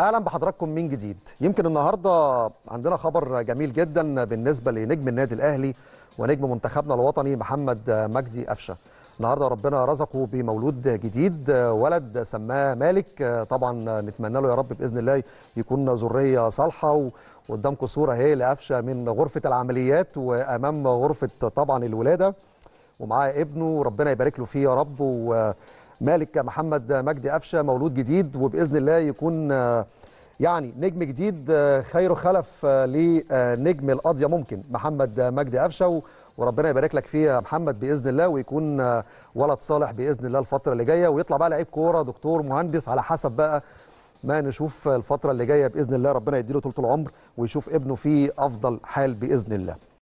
اهلا بحضراتكم من جديد يمكن النهارده عندنا خبر جميل جدا بالنسبه لنجم النادي الاهلي ونجم منتخبنا الوطني محمد مجدي قفشه النهارده ربنا رزقه بمولود جديد ولد سماه مالك طبعا نتمنى له يا رب باذن الله يكون ذريه صالحه وقدامكم صوره اهي لقفشه من غرفه العمليات وامام غرفه طبعا الولاده ومعاه ابنه ربنا يبارك له فيه يا رب و مالك محمد مجدي قفشه مولود جديد وباذن الله يكون آه، يعني نجم جديد آه، خير خلف آه، لنجم القضيه ممكن محمد مجدي قفشه وربنا يبارك لك فيه يا محمد باذن الله ويكون ولد صالح باذن الله الفتره اللي جايه ويطلع بقى لعيب كوره دكتور مهندس على حسب بقى ما نشوف الفتره اللي جايه باذن الله ربنا يديله طول العمر ويشوف ابنه في افضل حال باذن الله